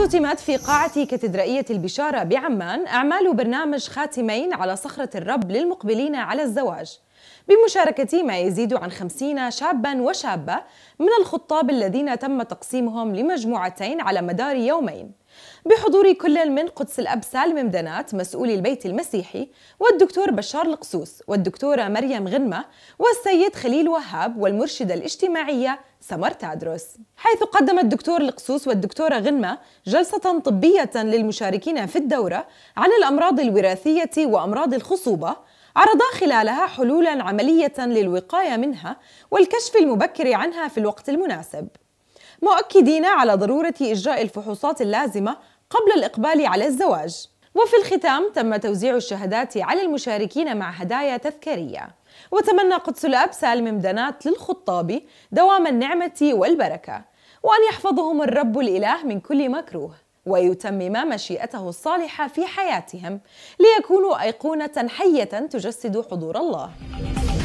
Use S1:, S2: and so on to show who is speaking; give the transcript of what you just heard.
S1: اختتمت في قاعة كاتدرائية البشارة بعمان أعمال برنامج خاتمين على صخرة الرب للمقبلين على الزواج بمشاركة ما يزيد عن خمسين شابا وشابة من الخطاب الذين تم تقسيمهم لمجموعتين على مدار يومين بحضور كل من قدس الأب سالم مدنات مسؤول البيت المسيحي والدكتور بشار القسوس والدكتورة مريم غنمة والسيد خليل وهاب والمرشدة الاجتماعية سمر تادروس حيث قدم الدكتور القسوس والدكتورة غنمة جلسة طبية للمشاركين في الدورة عن الأمراض الوراثية وأمراض الخصوبة عرضا خلالها حلولا عملية للوقاية منها والكشف المبكر عنها في الوقت المناسب مؤكدين على ضرورة إجراء الفحوصات اللازمة قبل الإقبال على الزواج وفي الختام تم توزيع الشهادات على المشاركين مع هدايا تذكارية وتمنى قدس الأب سالم مدنات للخطاب دوام النعمة والبركة وأن يحفظهم الرب الإله من كل مكروه ويتمم مشيئته الصالحة في حياتهم ليكونوا أيقونة حية تجسد حضور الله.